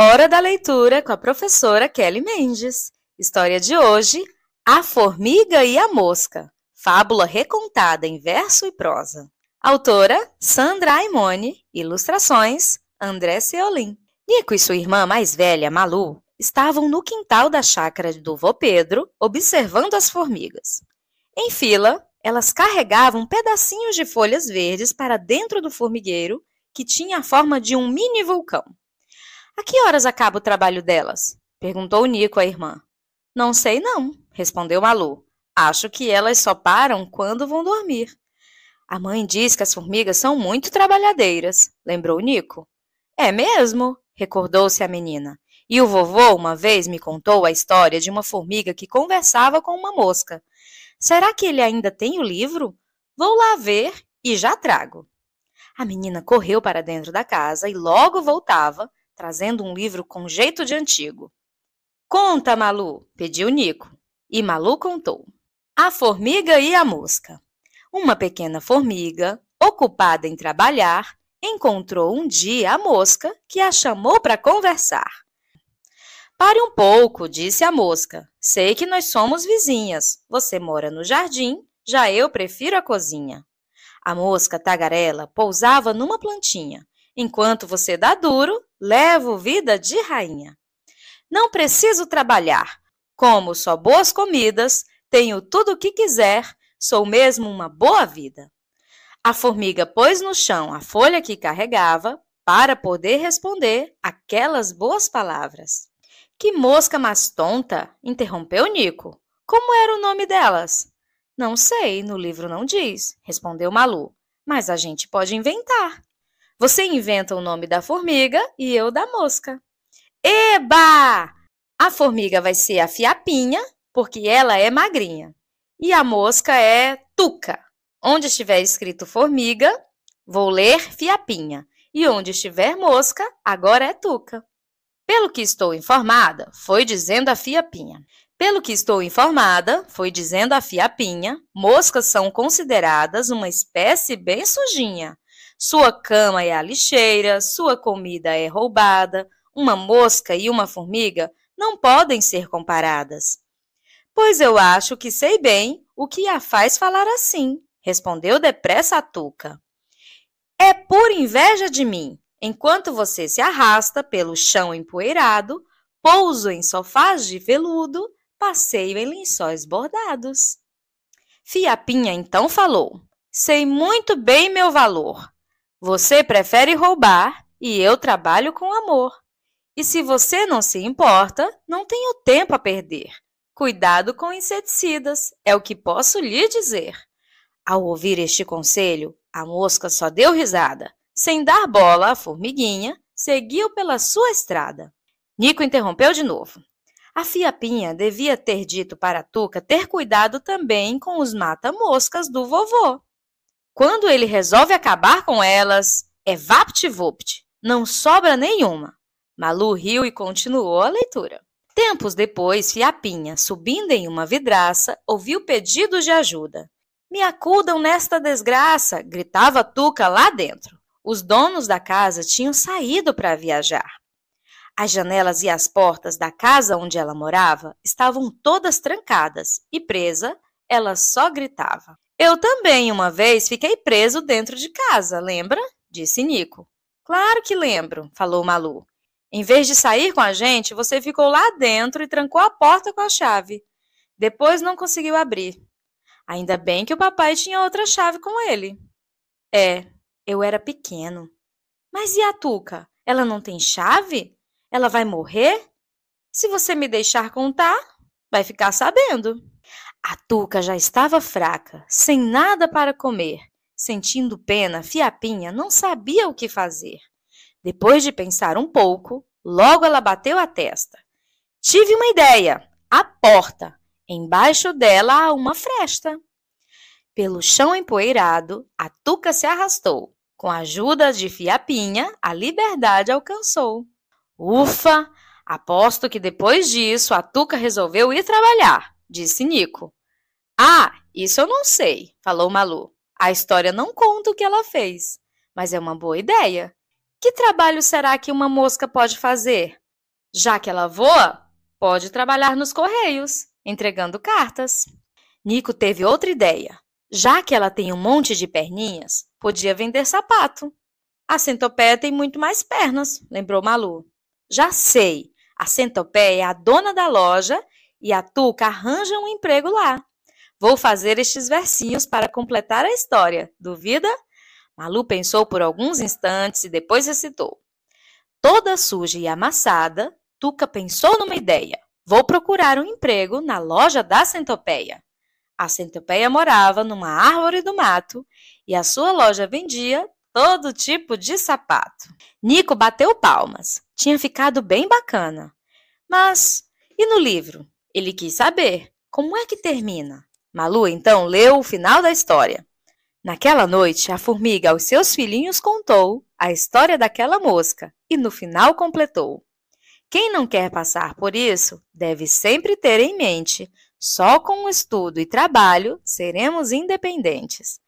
Hora da leitura com a professora Kelly Mendes. História de hoje: A Formiga e a Mosca. Fábula recontada em verso e prosa. Autora: Sandra Aimone. Ilustrações: André Seolim. Nico e sua irmã mais velha, Malu, estavam no quintal da chácara do vô Pedro, observando as formigas. Em fila, elas carregavam pedacinhos de folhas verdes para dentro do formigueiro, que tinha a forma de um mini vulcão. A que horas acaba o trabalho delas? perguntou Nico à irmã. Não sei, não, respondeu Malu. Acho que elas só param quando vão dormir. A mãe diz que as formigas são muito trabalhadeiras, lembrou Nico. É mesmo, recordou-se a menina. E o vovô uma vez me contou a história de uma formiga que conversava com uma mosca. Será que ele ainda tem o livro? Vou lá ver e já trago. A menina correu para dentro da casa e logo voltava, trazendo um livro com jeito de antigo. Conta, Malu, pediu Nico. E Malu contou. A formiga e a mosca. Uma pequena formiga, ocupada em trabalhar, encontrou um dia a mosca que a chamou para conversar. Pare um pouco, disse a mosca. Sei que nós somos vizinhas. Você mora no jardim, já eu prefiro a cozinha. A mosca tagarela pousava numa plantinha. Enquanto você dá duro, levo vida de rainha. Não preciso trabalhar. Como só boas comidas, tenho tudo o que quiser, sou mesmo uma boa vida. A formiga pôs no chão a folha que carregava para poder responder aquelas boas palavras. Que mosca mais tonta! interrompeu Nico. Como era o nome delas? Não sei, no livro não diz, respondeu Malu. Mas a gente pode inventar. Você inventa o nome da formiga e eu da mosca. Eba! A formiga vai ser a fiapinha, porque ela é magrinha. E a mosca é tuca. Onde estiver escrito formiga, vou ler fiapinha. E onde estiver mosca, agora é tuca. Pelo que estou informada, foi dizendo a Fiapinha. Pelo que estou informada, foi dizendo a Fiapinha, moscas são consideradas uma espécie bem sujinha. Sua cama é a lixeira, sua comida é roubada, uma mosca e uma formiga não podem ser comparadas. Pois eu acho que sei bem o que a faz falar assim, respondeu depressa a Tuca. É por inveja de mim, Enquanto você se arrasta pelo chão empoeirado, pouso em sofás de veludo, passeio em lençóis bordados. Fiapinha então falou: Sei muito bem meu valor. Você prefere roubar e eu trabalho com amor. E se você não se importa, não tenho tempo a perder. Cuidado com inseticidas, é o que posso lhe dizer. Ao ouvir este conselho, a mosca só deu risada sem dar bola à formiguinha, seguiu pela sua estrada. Nico interrompeu de novo. A fiapinha devia ter dito para Tuca ter cuidado também com os mata-moscas do vovô. Quando ele resolve acabar com elas, é vapt-vupt, não sobra nenhuma. Malu riu e continuou a leitura. Tempos depois, Fiapinha, subindo em uma vidraça, ouviu pedidos de ajuda. Me acudam nesta desgraça! gritava Tuca lá dentro. Os donos da casa tinham saído para viajar. As janelas e as portas da casa onde ela morava estavam todas trancadas e presa, ela só gritava. Eu também uma vez fiquei preso dentro de casa, lembra? disse Nico. Claro que lembro, falou Malu. Em vez de sair com a gente, você ficou lá dentro e trancou a porta com a chave. Depois não conseguiu abrir. Ainda bem que o papai tinha outra chave com ele. É, eu era pequeno. Mas e a Tuca? Ela não tem chave? Ela vai morrer? Se você me deixar contar, vai ficar sabendo. A Tuca já estava fraca, sem nada para comer. Sentindo pena, Fiapinha não sabia o que fazer. Depois de pensar um pouco, logo ela bateu a testa. Tive uma ideia! A porta! Embaixo dela há uma fresta. Pelo chão empoeirado, a Tuca se arrastou. Com a ajuda de Fiapinha, a liberdade alcançou. Ufa! Aposto que depois disso a Tuca resolveu ir trabalhar, disse Nico. Ah, isso eu não sei, falou Malu. A história não conta o que ela fez, mas é uma boa ideia. Que trabalho será que uma mosca pode fazer? Já que ela voa, pode trabalhar nos correios, entregando cartas. Nico teve outra ideia. Já que ela tem um monte de perninhas, Podia vender sapato. A centopeia tem muito mais pernas, lembrou Malu. Já sei. A centopeia é a dona da loja e a Tuca arranja um emprego lá. Vou fazer estes versinhos para completar a história. Duvida? Malu pensou por alguns instantes e depois recitou. Toda suja e amassada, Tuca pensou numa ideia. Vou procurar um emprego na loja da centopeia. A assim centopeia morava numa árvore do mato e a sua loja vendia todo tipo de sapato. Nico bateu palmas. Tinha ficado bem bacana. Mas e no livro? Ele quis saber como é que termina. Malu então leu o final da história. Naquela noite, a formiga aos seus filhinhos contou a história daquela mosca e no final completou. Quem não quer passar por isso deve sempre ter em mente só com estudo e trabalho seremos independentes.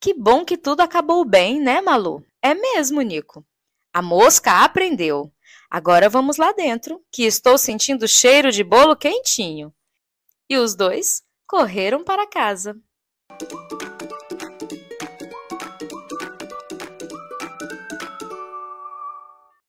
Que bom que tudo acabou bem, né, Malu? É mesmo, Nico. A mosca aprendeu. Agora vamos lá dentro, que estou sentindo cheiro de bolo quentinho. E os dois correram para casa.